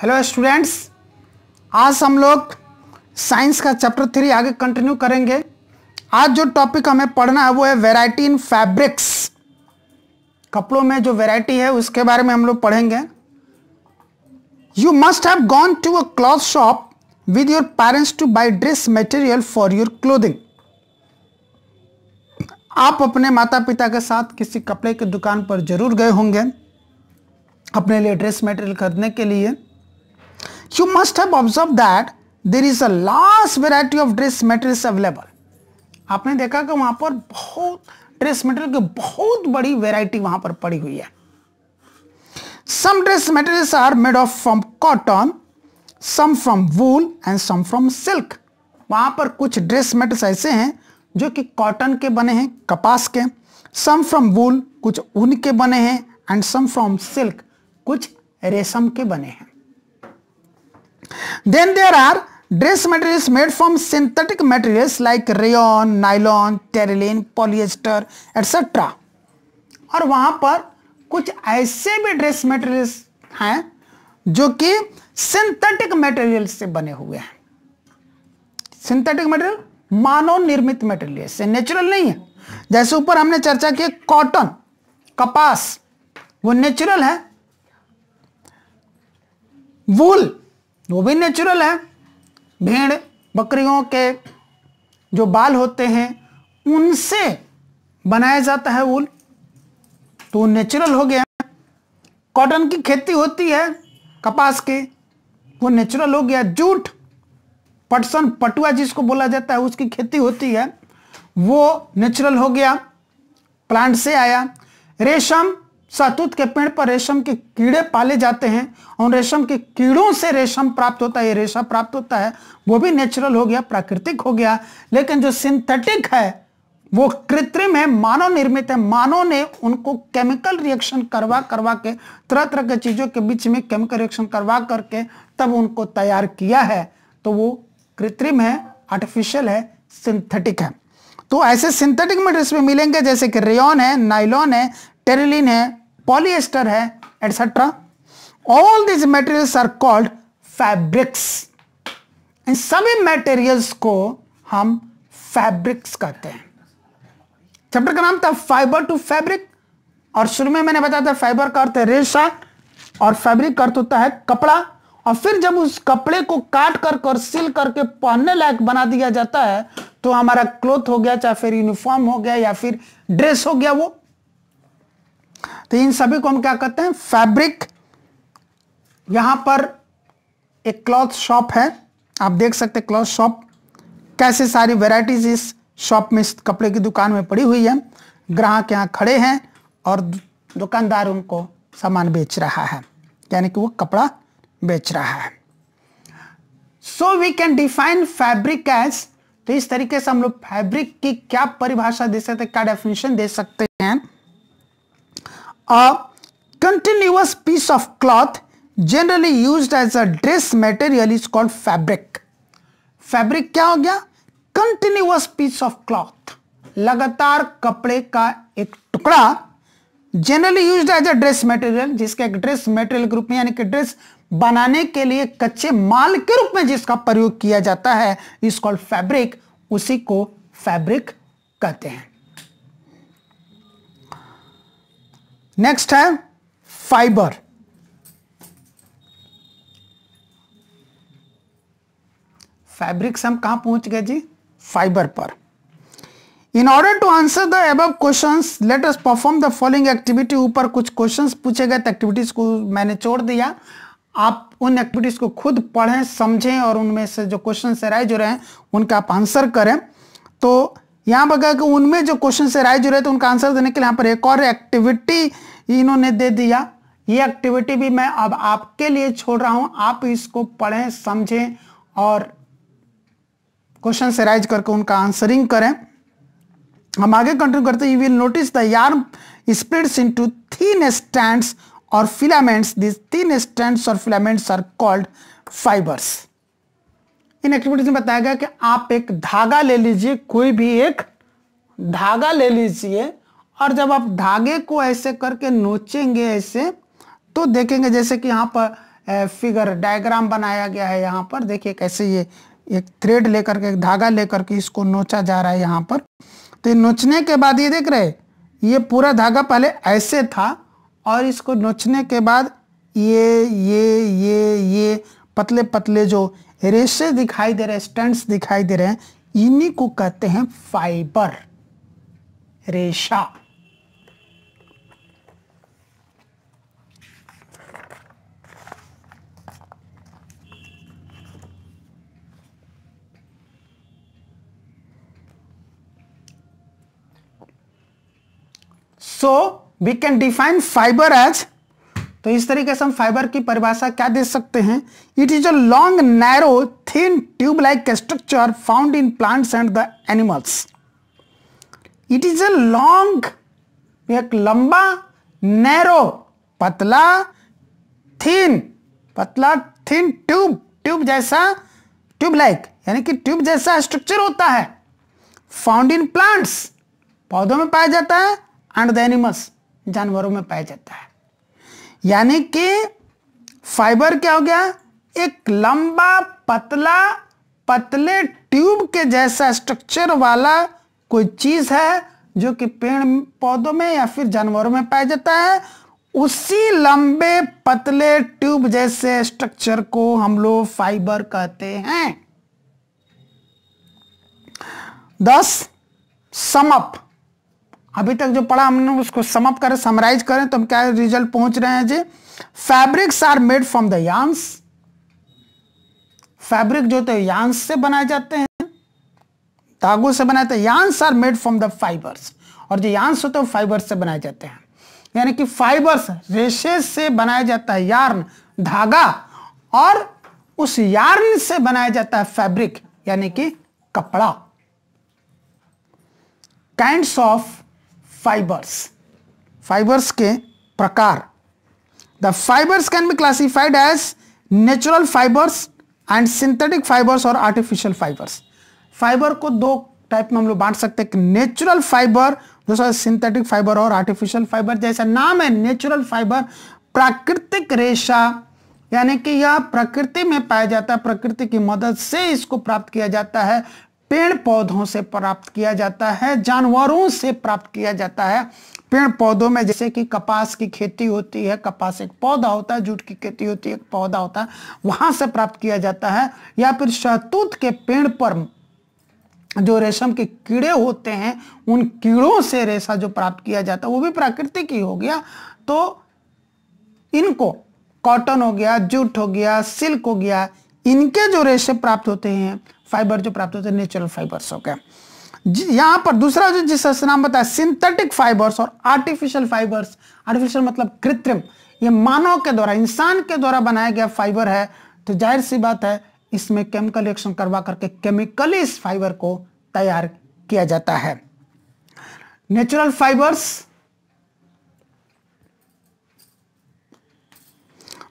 Hello students आज हम लोग साइंस का चैप्टर थ्री आगे कंटिन्यू करेंगे आज जो टॉपिक हमें पढ़ना है वो है वैरायटी इन फैब्रिक्स कपड़ों में जो वैरायटी है उसके बारे में हम लोग पढ़ेंगे you must have gone to a cloth shop with your parents to buy dress material for your clothing आप अपने माता पिता के साथ किसी कपड़े की दुकान पर जरूर गए होंगे अपने लिए ड्रेस मटेरियल खरीदने के लिए you must have observed that there is a large variety of dress materials available. आपने देखा कि वहां पर बहुत ड्रेस मटेरियल की बहुत बड़ी वेराइटी वहां पर पड़ी हुई है some dress materials are made of from cotton some from wool and some from silk वहां पर कुछ ड्रेस मेटेरियल ऐसे हैं जो कि कॉटन के बने हैं कपास के सम फ्रॉम वूल कुछ ऊन के बने हैं एंड सम फ्रॉम सिल्क कुछ रेशम के बने हैं then there are dress materials made from synthetic materials like rayon nylon terylene polyester etc और वहां पर कुछ ऐसे भी ड्रेस मटेरियल्स हैं जो कि सिंथेटिक मटेरियल से बने हुए हैं सिंथेटिक मटेरियल मानव निर्मित मटेरियल से नेचुरल नहीं है जैसे ऊपर हमने चर्चा की कॉटन कपास वो नेचुरल है वूल वो भी नेचुरल है भेड़ बकरियों के जो बाल होते हैं उनसे बनाया जाता है वूल तो नेचुरल हो गया कॉटन की खेती होती है कपास के वो नेचुरल हो गया जूट पटसन पटुआ जिसको बोला जाता है उसकी खेती होती है वो नेचुरल हो गया प्लांट से आया रेशम सातूत के पेड़ पर रेशम के कीड़े पाले जाते हैं और रेशम के कीड़ों से रेशम प्राप्त होता है रेशा प्राप्त होता है वो भी नेचुरल हो गया प्राकृतिक हो गया लेकिन जो सिंथेटिक है वो कृत्रिम है मानव निर्मित है मानव ने उनको केमिकल रिएक्शन करवा करवा के तरह तरह के चीजों के बीच में केमिकल रिएक्शन करवा करके तब उनको तैयार किया है तो वो कृत्रिम है आर्टिफिशियल है सिंथेटिक है तो ऐसे सिंथेटिक मटेरियल्स भी मिलेंगे जैसे कि रेन है नाइलॉन है टेरिलिन है पॉलिएस्टर है etcetera all this materials are called fabrics इन सभी मेटेरियल्स को हम फैब्रिक्स कहते हैं चैप्टर का नाम था फाइबर टू फैब्रिक और शुरू में मैंने बताया था फाइबर का अर्थ है रेशा और फैब्रिक का अर्थ होता है कपड़ा और फिर जब उस कपड़े को काट कर और सिल करके पहनने लायक बना दिया जाता है तो हमारा क्लोथ हो गया चाहे फिर यूनिफॉर्म हो गया या फिर ड्रेस हो गया वो तो इन सभी को हम क्या कहते हैं फैब्रिक यहां पर एक क्लॉथ शॉप है आप देख सकते हैं क्लॉथ शॉप कैसे सारी वेराइटीज इस शॉप में इस कपड़े की दुकान में पड़ी हुई है ग्राहक यहाँ खड़े हैं और दुकानदार उनको सामान बेच रहा है यानी कि वो कपड़ा बेच रहा है so we can define fabric as तो इस तरीके से हम लोग फैब्रिक की क्या परिभाषा दे सकते हैं क्या डेफिनेशन दे सकते हैं A continuous piece of cloth generally used as a dress material is called fabric. Fabric क्या हो गया Continuous piece of cloth. लगातार कपड़े का एक टुकड़ा generally use as a dress material जिसके एक ड्रेस मटेरियल के रूप में यानी कि ड्रेस बनाने के लिए कच्चे माल के रूप में जिसका प्रयोग किया जाता है इस कॉल्ड फैब्रिक उसी को फैब्रिक कहते हैं नेक्स्ट है फाइबर फैब्रिक्स हम कहा पहुंच गए जी फाइबर पर in order to answer the above question let perform the following activity ऊपर कुछ क्वेश्चन पूछे गए तो एक्टिविटीज को मैंने छोड़ दिया आप उन एक्टिविटीज को खुद पढ़ें समझें और उनमें से जो क्वेश्चन राइज हो रहे हैं उनका आप आंसर करें तो यहां पर कहा उनमें जो क्वेश्चन से राइज हो रहे थे उनका आंसर देने के लिए यहां पर एक और एक्टिविटी इन्होंने दे दिया ये एक्टिविटी भी मैं अब आपके लिए छोड़ रहा हूं आप इसको पढ़ें समझें और क्वेश्चन से राइज करके उनका आंसरिंग करें हम आगे कंटिन्यू करते you will notice the yarn splits into thin strands और फिलामेंट्स दिस थीन स्टैंड्स और फिलामेंट्स आर कॉल्ड फाइबर्स इन एक्टिविटीज में बताया गया कि आप एक धागा ले लीजिए कोई भी एक धागा ले लीजिए और जब आप धागे को ऐसे करके नोचेंगे ऐसे तो देखेंगे जैसे कि यहाँ पर फिगर डायग्राम बनाया गया है यहाँ पर देखिए कैसे ये एक थ्रेड लेकर के एक धागा लेकर के इसको नोचा जा रहा है यहाँ पर तो नोचने के बाद ये देख रहे ये पूरा धागा पहले ऐसे था और इसको नोचने के बाद ये ये ये ये पतले पतले जो रेशे दिखाई दे रहे स्टैंड्स दिखाई दे रहे हैं इन्हीं को कहते हैं फाइबर रेशा So we can define fiber as तो इस तरीके से हम फाइबर की परिभाषा क्या दे सकते हैं it is a long narrow thin tube like structure found in plants and the animals it is a long एक लंबा नैरो पतला थिन पतला थिन ट्यूब ट्यूब जैसा ट्यूब लाइक यानी कि ट्यूब जैसा स्ट्रक्चर होता है फाउंड इन प्लांट्स पौधों में पाया जाता है एंड द एनिमल्स जानवरों में पाया जाता है यानी कि फाइबर क्या हो गया एक लंबा पतला पतले ट्यूब के जैसा स्ट्रक्चर वाला कोई चीज है जो कि पेड़ पौधों में या फिर जानवरों में पाया जाता है उसी लंबे पतले ट्यूब जैसे स्ट्रक्चर को हम लोग फाइबर कहते हैं दस समअप अभी तक जो पढ़ा हमने उसको समअप करें समराइज करें तो हम क्या रिजल्ट पहुंच रहे हैं जी fabrics are made from the yarns fabric जो तो यांस से बनाए जाते हैं धागो से बनाए जाते हैं yarns are made from the fibres और जो यांस होते हैं फाइबर से बनाए जाते हैं यानी कि फाइबर्स रेशे से बनाया जाता है यार्न धागा और उस यार्न से बनाया जाता है फैब्रिक यानी कि कपड़ा काइंड्स ऑफ फाइबर्स फाइबर्स के प्रकार. The fibres can be classified as natural fibres and synthetic fibres और आर्टिफिशियल फाइबर्स फाइबर को दो टाइप में हम लोग बांट सकते हैं नेचुरल फाइबर दूसरा सिंथेटिक फाइबर और आर्टिफिशियल फाइबर जैसा नाम है नेचुरल फाइबर प्राकृतिक रेशा यानी कि यह प्रकृति में पाया जाता है प्रकृति की मदद से इसको प्राप्त किया जाता है पेड़ पौधों से प्राप्त किया जाता है जानवरों से प्राप्त किया जाता है पेड़ पौधों में जैसे कि कपास की खेती होती है कपास एक पौधा होता है जूट की खेती होती है एक पौधा होता है वहां से प्राप्त किया जाता है या फिर शहतूत के पेड़ पर जो रेशम के कीड़े होते हैं उन कीड़ों से रेशा जो प्राप्त किया जाता है वो भी प्राकृतिक ही हो गया तो इनको कॉटन हो गया जूट हो गया सिल्क हो गया इनके जो रेशे प्राप्त होते हैं फाइबर जो प्राप्त होते हैं नेचुरल फाइबर्स हो गए पर दूसरा जो जिस नाम बताया सिंथेटिक फाइबर्स और आर्टिफिशियल फाइबर्स आर्टिफिशियल मतलब कृत्रिम ये मानव के द्वारा इंसान के द्वारा बनाया गया फाइबर है तो जाहिर सी बात है इसमें केमिकल रिएक्शन करवा करके केमिकली इस फाइबर को तैयार किया जाता है natural fibres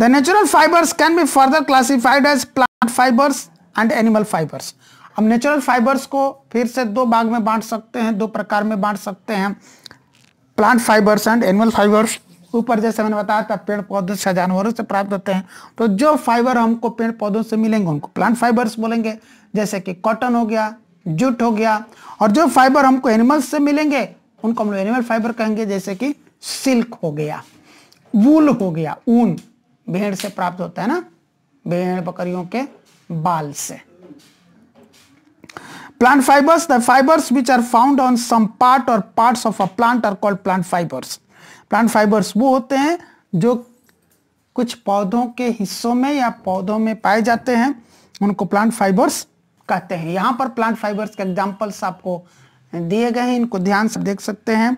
The natural fibers can be further classified as plant fibers and animal fibers. हम नेचुरल फाइबर्स को फिर से दो भाग में बांट सकते हैं दो प्रकार में बांट सकते हैं plant fibers and animal fibers ऊपर जैसे मैंने बताया था पेड़ पौधों से जानवरों से प्राप्त होते हैं तो जो फाइबर हमको पेड़ पौधों से मिलेंगे उनको प्लांट फाइबर्स बोलेंगे जैसे कि कॉटन हो गया जूट हो गया और जो फाइबर हमको एनिमल्स से मिलेंगे उनको हम लोग एनिमल फाइबर कहेंगे जैसे कि सिल्क हो गया वूल हो गया ऊन भेड़ से प्राप्त होता है ना भेड़ बकरियों के बाल से plant fibers the fibers which are found on some part or parts of a plant are called plant fibers plant fibers वो होते हैं जो कुछ पौधों के हिस्सों में या पौधों में पाए जाते हैं उनको प्लांट फाइबर्स कहते हैं यहां पर प्लांट फाइबर्स के एग्जाम्पल्स आपको दिए गए हैं इनको ध्यान से देख सकते हैं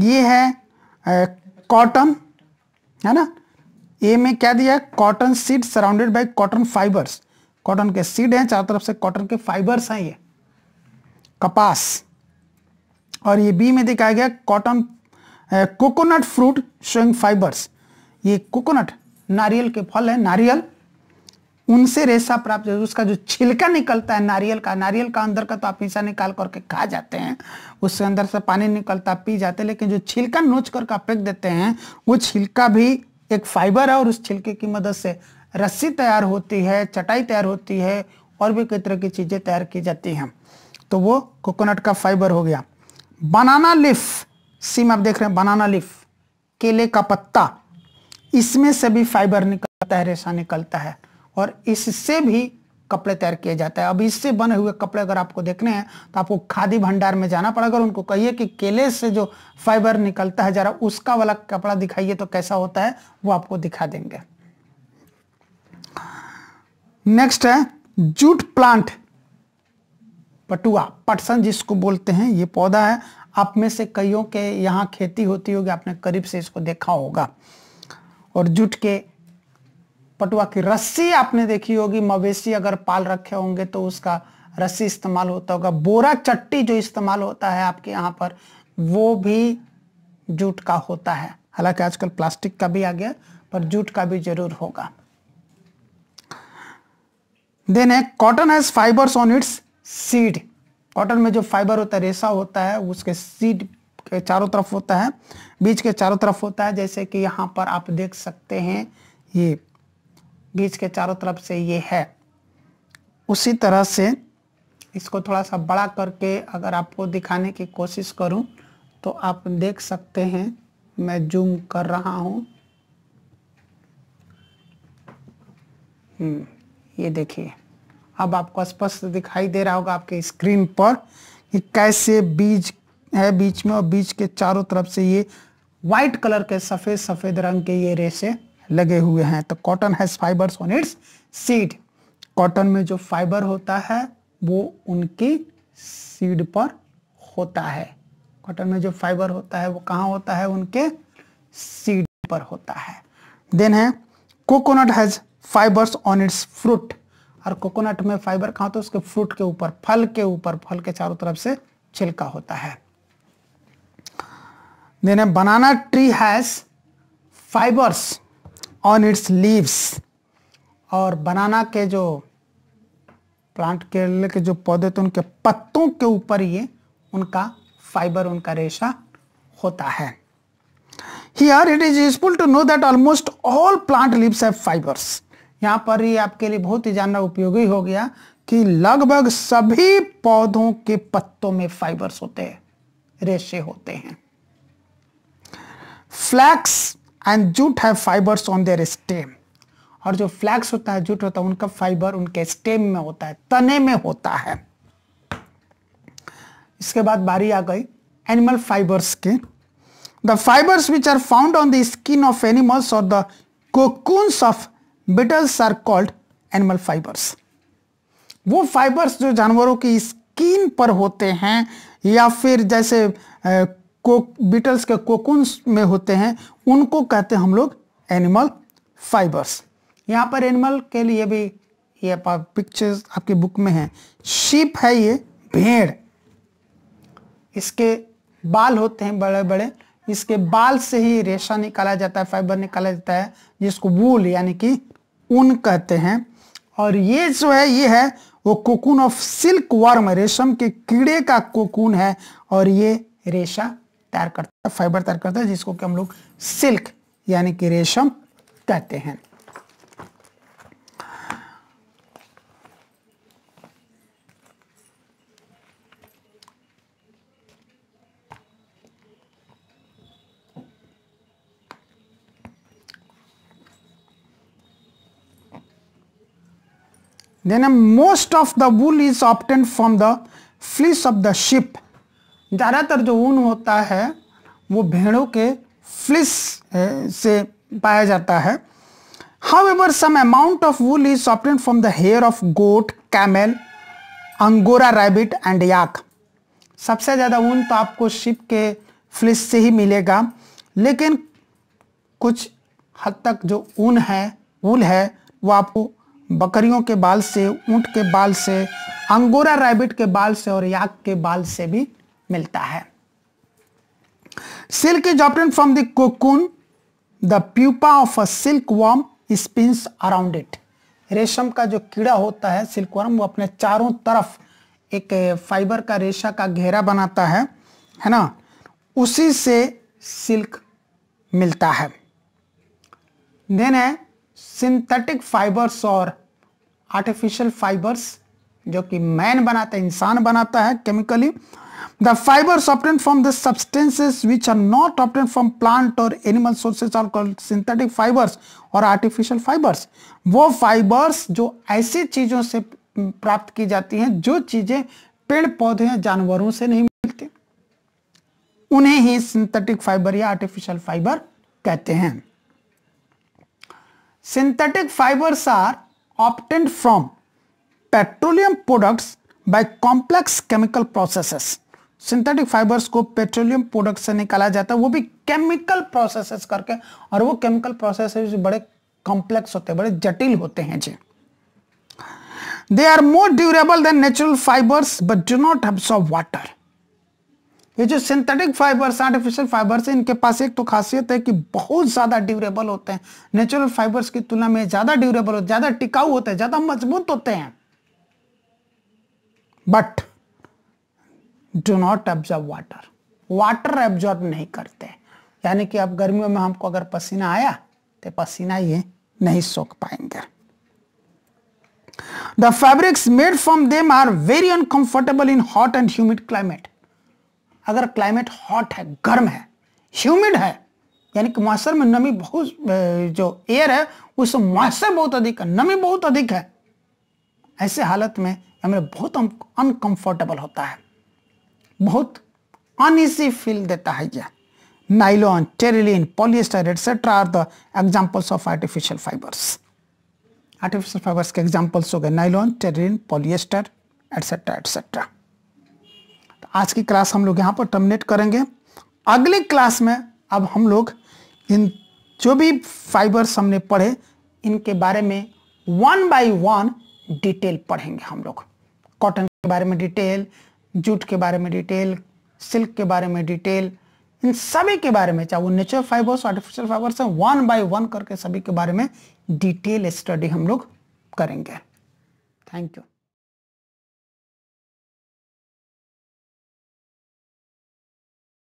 ये है कॉटन है ना ए में क्या दिया है cotton seed surrounded by cotton fibers cotton के सीड हैं चारों तरफ से कॉटन के फाइबर्स हैं ये कपास और ये बी में दिखाया गया cotton coconut fruit showing fibers ये कोकोनट नारियल के फल है नारियल उनसे रेशा प्राप्त है उसका जो छिलका निकलता है नारियल का नारियल का अंदर का तो आप हिस्सा निकाल करके खा जाते हैं उसके अंदर से पानी निकलता पी जाते हैं लेकिन जो छिलका नोच करके फेंक देते हैं वो छिलका भी एक फाइबर है और उस छिलके की मदद से रस्सी तैयार होती है चटाई तैयार होती है और भी कई तरह की चीज़ें तैयार की जाती हैं तो वो कोकोनट का फाइबर हो गया बनाना लिफ सी में आप देख रहे हैं बनाना लिफ केले का पत्ता इसमें से भी फाइबर निकलता है रेशा निकलता है और इससे भी कपड़े तैयार किया जाता है अब इससे बने हुए कपड़े अगर आपको देखने हैं तो आपको खादी भंडार में जाना पड़ेगा उनको कहिए कि केले से जो फाइबर निकलता है जरा उसका वाला कपड़ा दिखाइए तो कैसा होता है वो आपको दिखा देंगे नेक्स्ट है जूट प्लांट पटुआ पटसन जिसको बोलते हैं ये पौधा है आप में से कईयों के यहाँ खेती होती होगी आपने करीब से इसको देखा होगा और जूट के पटुआ की रस्सी आपने देखी होगी मवेशी अगर पाल रखे होंगे तो उसका रस्सी इस्तेमाल होता होगा बोरा चट्टी जो इस्तेमाल होता है आपके यहाँ पर वो भी जूट का होता है हालांकि आजकल प्लास्टिक का भी आ गया पर जूट का भी जरूर होगा देन है cotton has fibers on its seed cotton में जो फाइबर होता है रेशा होता है उसके सीड के चारों तरफ होता है बीज के चारों तरफ होता है जैसे कि यहाँ पर आप देख सकते हैं ये बीच के चारों तरफ से ये है उसी तरह से इसको थोड़ा सा बड़ा करके अगर आपको दिखाने की कोशिश करूं तो आप देख सकते हैं मैं जूम कर रहा हूं हम्म, ये देखिए अब आपको स्पष्ट दिखाई दे रहा होगा आपके स्क्रीन पर कि कैसे बीज है बीच में और बीज के चारों तरफ से ये व्हाइट कलर के सफ़ेद सफ़ेद रंग के ये रेशे लगे हुए हैं तो cotton has fibers on its seed cotton में जो फाइबर होता है वो उनकी सीड पर होता है कॉटन में जो फाइबर होता है वो कहाँ होता है उनके सीड पर होता है देन है coconut has fibers on its fruit और कोकोनट में फाइबर कहाँ तो उसके फ्रूट के ऊपर फल के ऊपर फल के चारों तरफ से छिलका होता है देन है banana tree has fibers on its leaves और बनाना के जो प्लांट केले के जो पौधे थे उनके पत्तों के ऊपर ये उनका फाइबर उनका रेशा होता है here it is useful to know that almost all plant leaves have fibers यहां पर ये आपके लिए बहुत ही जानना उपयोगी हो गया कि लगभग सभी पौधों के पत्तों में फाइबर्स होते हैं रेशे होते हैं flax and jute have fibers on their stem और जो फ्लैक्स होता है जूट होता है उनका फाइबर उनके स्टेम में होता है तने में होता है इसके बाद बारी आ गई एनिमल फाइबर्स के the fibers which are found on the skin of animals or the cocoons of beetles are called animal fibers वो फाइबर्स जो जानवरों की स्किन पर होते हैं या फिर जैसे को बीटल्स के कोकुन्स में होते हैं उनको कहते हैं हम लोग एनिमल फाइबर्स यहाँ पर एनिमल के लिए भी ये पिक्चर्स आपके बुक में है शिप है ये भेड़ इसके बाल होते हैं बड़े बड़े इसके बाल से ही रेशा निकाला जाता है फाइबर निकाला जाता है जिसको वूल यानी कि ऊन कहते हैं और ये जो है ये है वो कोकून ऑफ सिल्क वर्म रेशम के कीड़े का कोकून है और ये रेशा तैयार करता है फाइबर तैयार करता है जिसको कि हम लोग सिल्क यानी कि रेशम कहते हैं most of the wool is obtained from the fleece of the sheep ज़्यादातर जो ऊन होता है वो भेड़ों के फ्लिस से पाया जाता है however some amount of wool is obtained from the hair of goat camel angora rabbit and yak सबसे ज़्यादा ऊन तो आपको शिप के फ्लिस से ही मिलेगा लेकिन कुछ हद तक जो ऊन है ऊल है वो आपको बकरियों के बाल से ऊंट के बाल से अंगोरा रैबिट के बाल से और याक के बाल से भी मिलता है silk is obtained from the cocoon the pupa of a silkworm spins around it रेशम का जो कीड़ा होता है सिल्क वर्म वो अपने चारों तरफ एक फाइबर का रेशा का घेरा बनाता है है ना उसी से सिल्क मिलता है देन है सिंथेटिक फाइबर्स और आर्टिफिशियल फाइबर्स जो कि मैन बनाता है इंसान बनाता है chemically The fibers obtained from the substances which are not obtained from plant or animal sources are called synthetic fibers or artificial fibers. वो fibers जो ऐसी चीजों से प्राप्त की जाती हैं जो चीजें पेड़ पौधे या जानवरों से नहीं मिलते उन्हें ही सिंथेटिक फाइबर या आर्टिफिशियल फाइबर कहते हैं synthetic fibers are obtained from petroleum products by complex chemical processes synthetic fibers को पेट्रोलियम प्रोडक्ट से निकाला जाता है वो भी केमिकल प्रोसेसेस करके और वो केमिकल प्रोसेसेस बड़े कॉम्प्लेक्स होते हैं बड़े जटिल होते हैं जी they are more durable than natural fibers but do not absorb water ये जो सिंथेटिक फाइबर्स आर्टिफिशियल फाइबर्स है इनके पास एक तो खासियत है कि बहुत ज़्यादा ड्यूरेबल होते हैं नेचुरल फाइबर्स की तुलना में ज़्यादा ड्यूरेबल होते ज़्यादा टिकाऊ होते हैं ज़्यादा मजबूत होते हैं but do not absorb water water absorb नहीं करते यानी कि अब गर्मियों में हमको अगर पसीना आया तो पसीना ये नहीं सोख पाएंगे the fabrics made from them are very uncomfortable in hot and humid climate अगर क्लाइमेट हॉट है गर्म है ह्यूमिड है यानी कि मौसम में नमी बहुत जो एयर है उस मौसम बहुत अधिक है नमी बहुत अधिक है ऐसे हालत में हमें बहुत अनकंफर्टेबल होता है बहुत अनइजी फील देता है यह nylon terylene polyester etcetera are the examples of artificial fibres artificial fibers के एग्जांपल्स हो गए nylon terylene polyester etcetera etcetera तो आज की क्लास हम लोग यहाँ पर टर्मिनेट करेंगे अगले क्लास में अब हम लोग इन जो भी फाइबर्स हमने पढ़े इनके बारे में वन बाई वन डिटेल पढ़ेंगे हम लोग कॉटन के बारे में डिटेल जूट के बारे में डिटेल सिल्क के बारे में डिटेल इन सभी के बारे में चाहे वो नेचुरल फाइबर्स आर्टिफिशियल फाइबर्स हैं वन बाय वन करके सभी के बारे में डिटेल स्टडी हम लोग करेंगे थैंक यू